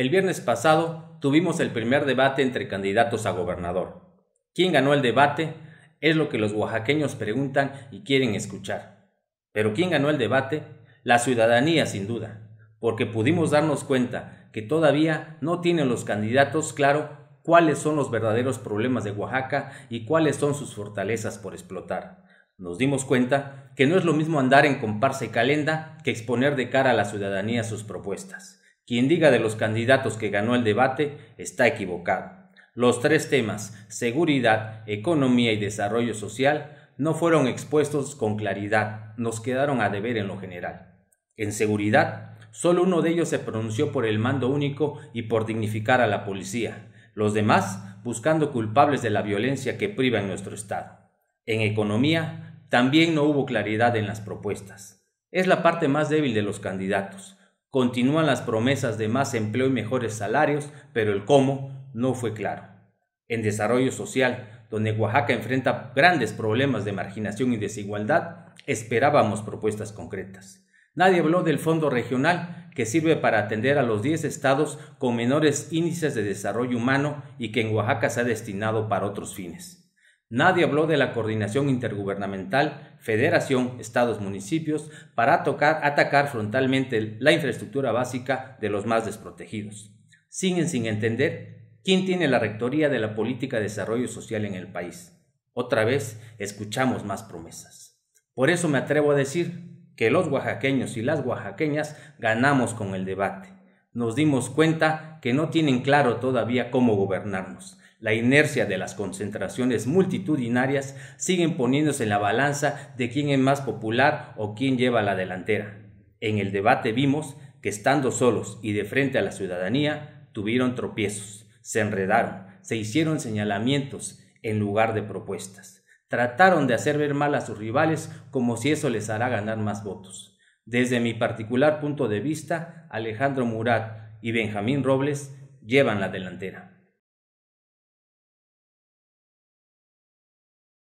El viernes pasado tuvimos el primer debate entre candidatos a gobernador. ¿Quién ganó el debate? Es lo que los oaxaqueños preguntan y quieren escuchar. Pero ¿quién ganó el debate? La ciudadanía, sin duda, porque pudimos darnos cuenta que todavía no tienen los candidatos claro cuáles son los verdaderos problemas de Oaxaca y cuáles son sus fortalezas por explotar. Nos dimos cuenta que no es lo mismo andar en comparsa y calenda que exponer de cara a la ciudadanía sus propuestas. Quien diga de los candidatos que ganó el debate está equivocado. Los tres temas, seguridad, economía y desarrollo social, no fueron expuestos con claridad, nos quedaron a deber en lo general. En seguridad, solo uno de ellos se pronunció por el mando único y por dignificar a la policía, los demás buscando culpables de la violencia que priva en nuestro Estado. En economía, también no hubo claridad en las propuestas. Es la parte más débil de los candidatos. Continúan las promesas de más empleo y mejores salarios, pero el cómo no fue claro. En desarrollo social, donde Oaxaca enfrenta grandes problemas de marginación y desigualdad, esperábamos propuestas concretas. Nadie habló del Fondo Regional, que sirve para atender a los 10 estados con menores índices de desarrollo humano y que en Oaxaca se ha destinado para otros fines. Nadie habló de la coordinación intergubernamental, federación, estados, municipios, para tocar, atacar frontalmente la infraestructura básica de los más desprotegidos. Siguen sin entender quién tiene la rectoría de la política de desarrollo social en el país. Otra vez escuchamos más promesas. Por eso me atrevo a decir que los oaxaqueños y las oaxaqueñas ganamos con el debate. Nos dimos cuenta que no tienen claro todavía cómo gobernarnos la inercia de las concentraciones multitudinarias siguen poniéndose en la balanza de quién es más popular o quién lleva la delantera. En el debate vimos que estando solos y de frente a la ciudadanía, tuvieron tropiezos, se enredaron, se hicieron señalamientos en lugar de propuestas. Trataron de hacer ver mal a sus rivales como si eso les hará ganar más votos. Desde mi particular punto de vista, Alejandro Murat y Benjamín Robles llevan la delantera.